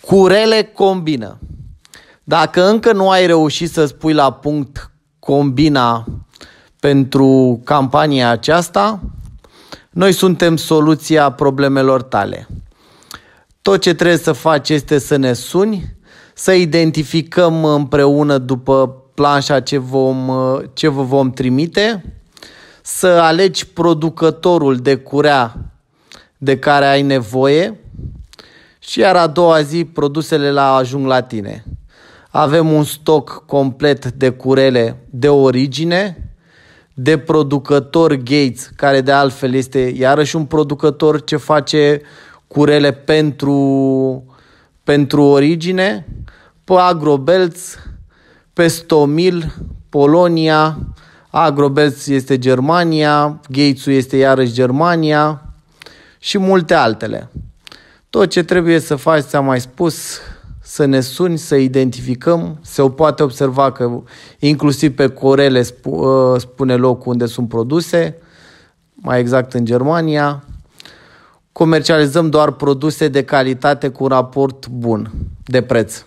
Curele combină. Dacă încă nu ai reușit să spui la punct combina pentru campania aceasta, noi suntem soluția problemelor tale. Tot ce trebuie să faci este să ne suni, să identificăm împreună după planșa ce, vom, ce vă vom trimite, să alegi producătorul de curea de care ai nevoie, și iar a doua zi produsele la ajung la tine. Avem un stoc complet de curele de origine, de producător Gates, care de altfel este iarăși un producător ce face curele pentru, pentru origine, pe Agrobelz pe Stomil, Polonia, Agrobelz este Germania, gates este iarăși Germania și multe altele. Tot ce trebuie să faci, ți-am mai spus, să ne suni, să identificăm, se poate observa că inclusiv pe corele ă, spune locul unde sunt produse, mai exact în Germania. Comercializăm doar produse de calitate cu raport bun de preț.